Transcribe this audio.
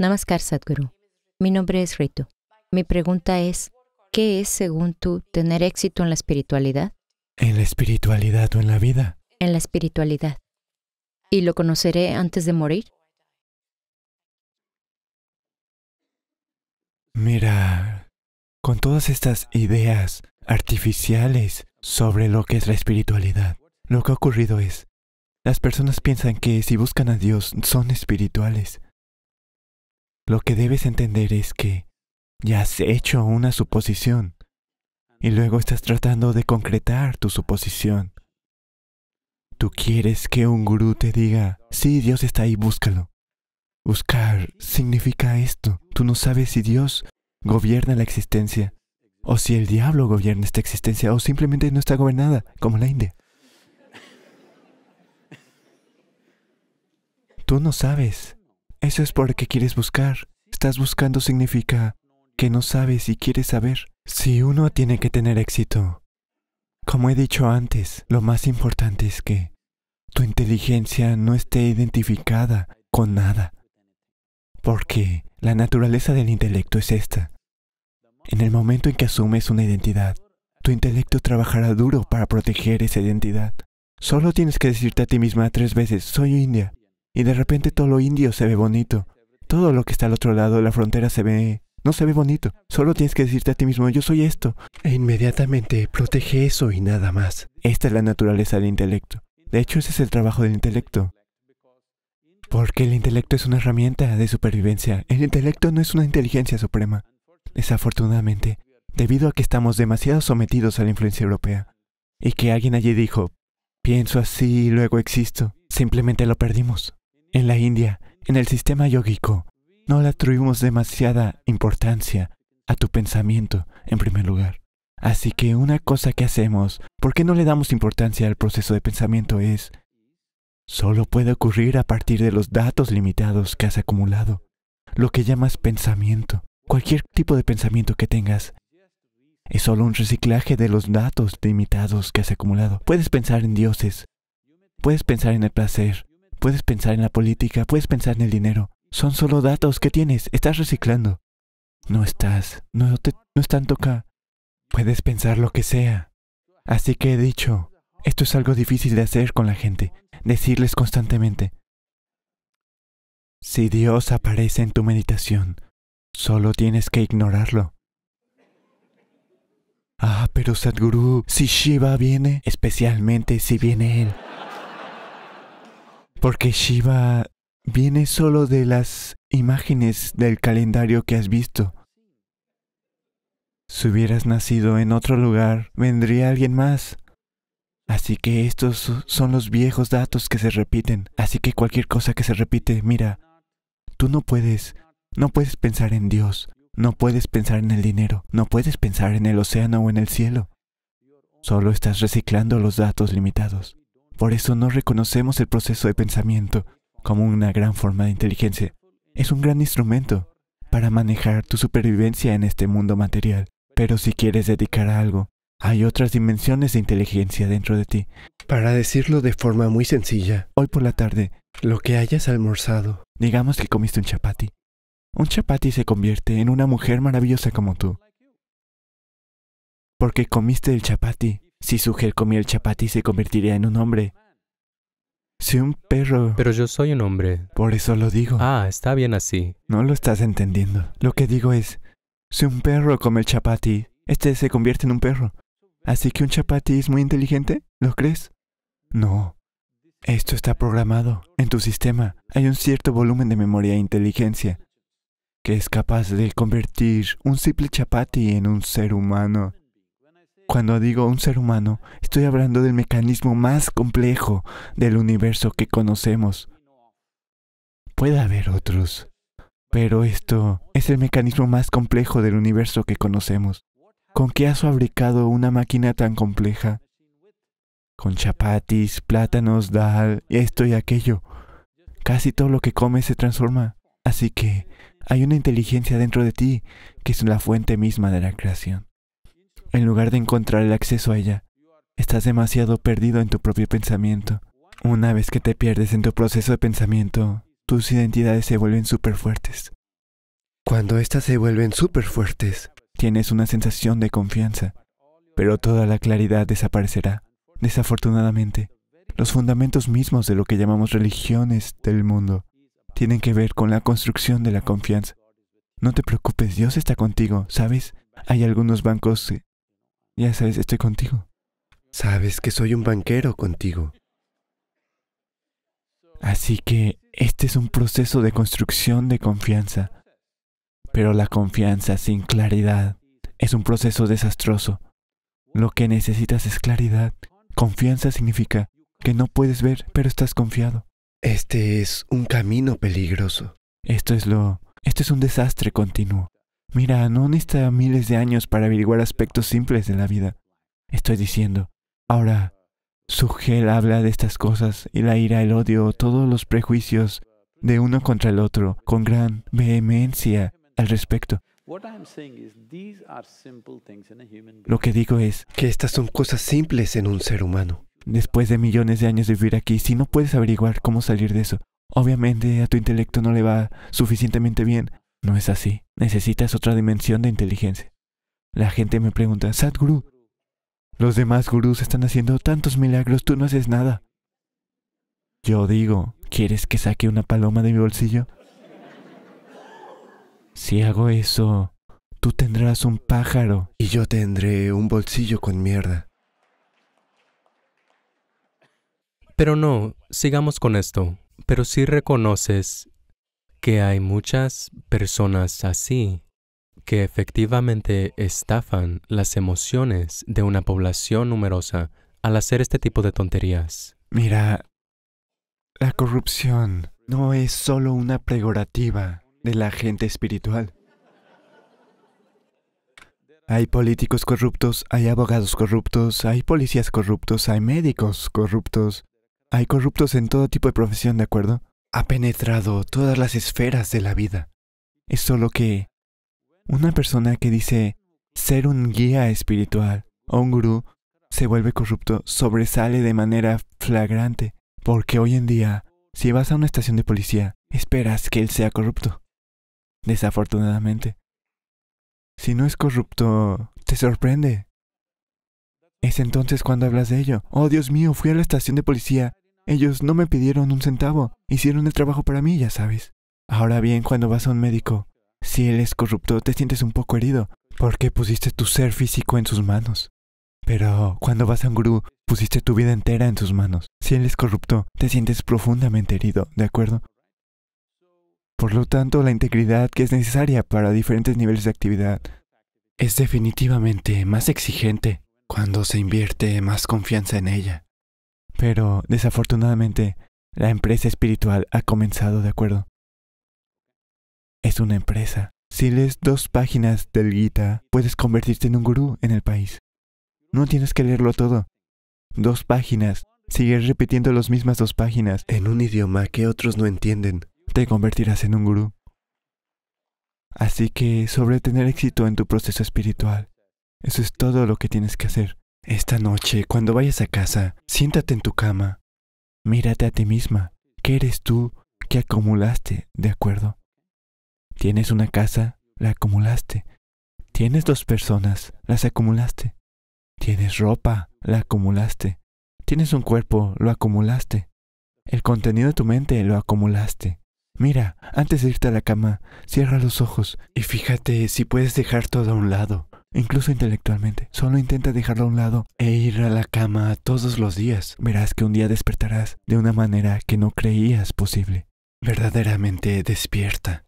Namaskar Sadhguru. Mi nombre es Ritu. Mi pregunta es, ¿qué es, según tú, tener éxito en la espiritualidad? ¿En la espiritualidad o en la vida? En la espiritualidad. ¿Y lo conoceré antes de morir? Mira, con todas estas ideas artificiales sobre lo que es la espiritualidad, lo que ha ocurrido es, las personas piensan que si buscan a Dios son espirituales, lo que debes entender es que ya has hecho una suposición y luego estás tratando de concretar tu suposición. Tú quieres que un gurú te diga, sí, Dios está ahí, búscalo. Buscar significa esto. Tú no sabes si Dios gobierna la existencia, o si el diablo gobierna esta existencia, o simplemente no está gobernada, como la India. Tú no sabes eso es porque quieres buscar. Estás buscando significa que no sabes y quieres saber. Si uno tiene que tener éxito, como he dicho antes, lo más importante es que tu inteligencia no esté identificada con nada. Porque la naturaleza del intelecto es esta. En el momento en que asumes una identidad, tu intelecto trabajará duro para proteger esa identidad. Solo tienes que decirte a ti misma tres veces, soy india y de repente todo lo indio se ve bonito. Todo lo que está al otro lado de la frontera se ve... No se ve bonito. Solo tienes que decirte a ti mismo, yo soy esto. E inmediatamente protege eso y nada más. Esta es la naturaleza del intelecto. De hecho, ese es el trabajo del intelecto. Porque el intelecto es una herramienta de supervivencia. El intelecto no es una inteligencia suprema. Desafortunadamente, debido a que estamos demasiado sometidos a la influencia europea, y que alguien allí dijo, pienso así y luego existo, simplemente lo perdimos. En la India, en el sistema yógico, no le atribuimos demasiada importancia a tu pensamiento en primer lugar. Así que una cosa que hacemos, ¿por qué no le damos importancia al proceso de pensamiento? Es, solo puede ocurrir a partir de los datos limitados que has acumulado, lo que llamas pensamiento. Cualquier tipo de pensamiento que tengas es solo un reciclaje de los datos limitados que has acumulado. Puedes pensar en dioses, puedes pensar en el placer, Puedes pensar en la política, puedes pensar en el dinero. Son solo datos que tienes, estás reciclando. No estás, no, te, no es tanto Puedes pensar lo que sea. Así que he dicho, esto es algo difícil de hacer con la gente, decirles constantemente. Si Dios aparece en tu meditación, solo tienes que ignorarlo. Ah, pero Sadhguru, si Shiva viene, especialmente si viene él. Porque Shiva viene solo de las imágenes del calendario que has visto. Si hubieras nacido en otro lugar, vendría alguien más. Así que estos son los viejos datos que se repiten. Así que cualquier cosa que se repite, mira, tú no puedes, no puedes pensar en Dios, no puedes pensar en el dinero, no puedes pensar en el océano o en el cielo. Solo estás reciclando los datos limitados. Por eso no reconocemos el proceso de pensamiento como una gran forma de inteligencia. Es un gran instrumento para manejar tu supervivencia en este mundo material. Pero si quieres dedicar a algo, hay otras dimensiones de inteligencia dentro de ti. Para decirlo de forma muy sencilla, hoy por la tarde, lo que hayas almorzado, digamos que comiste un chapati. Un chapati se convierte en una mujer maravillosa como tú. Porque comiste el chapati si su mujer comía el chapati se convertiría en un hombre. Si un perro... Pero yo soy un hombre. Por eso lo digo. Ah, está bien así. No lo estás entendiendo. Lo que digo es, si un perro come el chapati, este se convierte en un perro. Así que un chapati es muy inteligente, ¿lo crees? No. Esto está programado. En tu sistema hay un cierto volumen de memoria e inteligencia que es capaz de convertir un simple chapati en un ser humano. Cuando digo un ser humano, estoy hablando del mecanismo más complejo del universo que conocemos. Puede haber otros, pero esto es el mecanismo más complejo del universo que conocemos. ¿Con qué has fabricado una máquina tan compleja? Con chapatis, plátanos, dal, esto y aquello. Casi todo lo que comes se transforma. Así que hay una inteligencia dentro de ti que es la fuente misma de la creación en lugar de encontrar el acceso a ella. Estás demasiado perdido en tu propio pensamiento. Una vez que te pierdes en tu proceso de pensamiento, tus identidades se vuelven súper fuertes. Cuando éstas se vuelven súper fuertes, tienes una sensación de confianza, pero toda la claridad desaparecerá. Desafortunadamente, los fundamentos mismos de lo que llamamos religiones del mundo tienen que ver con la construcción de la confianza. No te preocupes, Dios está contigo, ¿sabes? Hay algunos bancos ya sabes, estoy contigo. Sabes que soy un banquero contigo. Así que este es un proceso de construcción de confianza. Pero la confianza sin claridad es un proceso desastroso. Lo que necesitas es claridad. Confianza significa que no puedes ver, pero estás confiado. Este es un camino peligroso. Esto es lo... Esto es un desastre continuo. Mira, no necesita miles de años para averiguar aspectos simples de la vida. Estoy diciendo. Ahora, Sugel habla de estas cosas y la ira, el odio, todos los prejuicios de uno contra el otro, con gran vehemencia al respecto. Lo que digo es que estas son cosas simples en un ser humano. Después de millones de años de vivir aquí, si no puedes averiguar cómo salir de eso, obviamente a tu intelecto no le va suficientemente bien no es así. Necesitas otra dimensión de inteligencia. La gente me pregunta, Sadguru, los demás gurús están haciendo tantos milagros, tú no haces nada. Yo digo, ¿quieres que saque una paloma de mi bolsillo? Si hago eso, tú tendrás un pájaro. Y yo tendré un bolsillo con mierda. Pero no, sigamos con esto. Pero si reconoces que hay muchas personas así que efectivamente estafan las emociones de una población numerosa al hacer este tipo de tonterías. Mira, la corrupción no es solo una pregorativa de la gente espiritual. Hay políticos corruptos, hay abogados corruptos, hay policías corruptos, hay médicos corruptos, hay corruptos en todo tipo de profesión, ¿de acuerdo? ha penetrado todas las esferas de la vida. Es solo que una persona que dice ser un guía espiritual o un gurú se vuelve corrupto, sobresale de manera flagrante, porque hoy en día, si vas a una estación de policía, esperas que él sea corrupto. Desafortunadamente. Si no es corrupto, te sorprende. Es entonces cuando hablas de ello. Oh, Dios mío, fui a la estación de policía ellos no me pidieron un centavo, hicieron el trabajo para mí, ya sabes. Ahora bien, cuando vas a un médico, si él es corrupto, te sientes un poco herido, porque pusiste tu ser físico en sus manos. Pero cuando vas a un gurú, pusiste tu vida entera en sus manos. Si él es corrupto, te sientes profundamente herido, ¿de acuerdo? Por lo tanto, la integridad que es necesaria para diferentes niveles de actividad es definitivamente más exigente cuando se invierte más confianza en ella. Pero desafortunadamente, la empresa espiritual ha comenzado, ¿de acuerdo? Es una empresa. Si lees dos páginas del Gita, puedes convertirte en un gurú en el país. No tienes que leerlo todo. Dos páginas. Sigues repitiendo las mismas dos páginas en un idioma que otros no entienden. Te convertirás en un gurú. Así que sobre tener éxito en tu proceso espiritual, eso es todo lo que tienes que hacer. Esta noche, cuando vayas a casa, siéntate en tu cama. Mírate a ti misma. ¿Qué eres tú que acumulaste, de acuerdo? Tienes una casa, la acumulaste. Tienes dos personas, las acumulaste. Tienes ropa, la acumulaste. Tienes un cuerpo, lo acumulaste. El contenido de tu mente lo acumulaste. Mira, antes de irte a la cama, cierra los ojos y fíjate si puedes dejar todo a un lado incluso intelectualmente. Solo intenta dejarlo a un lado e ir a la cama todos los días. Verás que un día despertarás de una manera que no creías posible. Verdaderamente despierta.